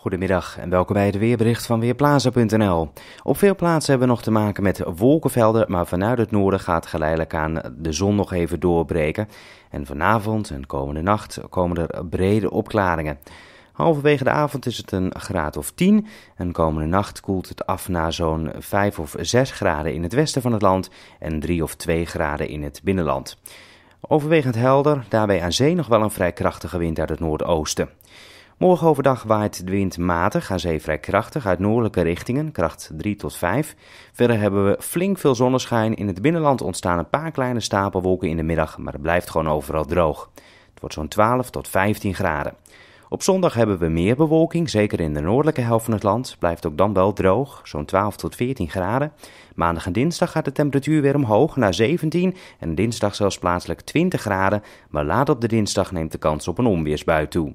Goedemiddag en welkom bij het weerbericht van Weerplaza.nl. Op veel plaatsen hebben we nog te maken met wolkenvelden, maar vanuit het noorden gaat geleidelijk aan de zon nog even doorbreken. En vanavond en komende nacht komen er brede opklaringen. Halverwege de avond is het een graad of 10 en komende nacht koelt het af naar zo'n 5 of 6 graden in het westen van het land en 3 of 2 graden in het binnenland. Overwegend helder, daarbij aan zee nog wel een vrij krachtige wind uit het noordoosten. Morgen overdag waait de wind matig, aan zee vrij krachtig, uit noordelijke richtingen, kracht 3 tot 5. Verder hebben we flink veel zonneschijn. In het binnenland ontstaan een paar kleine stapelwolken in de middag, maar het blijft gewoon overal droog. Het wordt zo'n 12 tot 15 graden. Op zondag hebben we meer bewolking, zeker in de noordelijke helft van het land. Blijft ook dan wel droog, zo'n 12 tot 14 graden. Maandag en dinsdag gaat de temperatuur weer omhoog naar 17 en dinsdag zelfs plaatselijk 20 graden. Maar laat op de dinsdag neemt de kans op een onweersbui toe.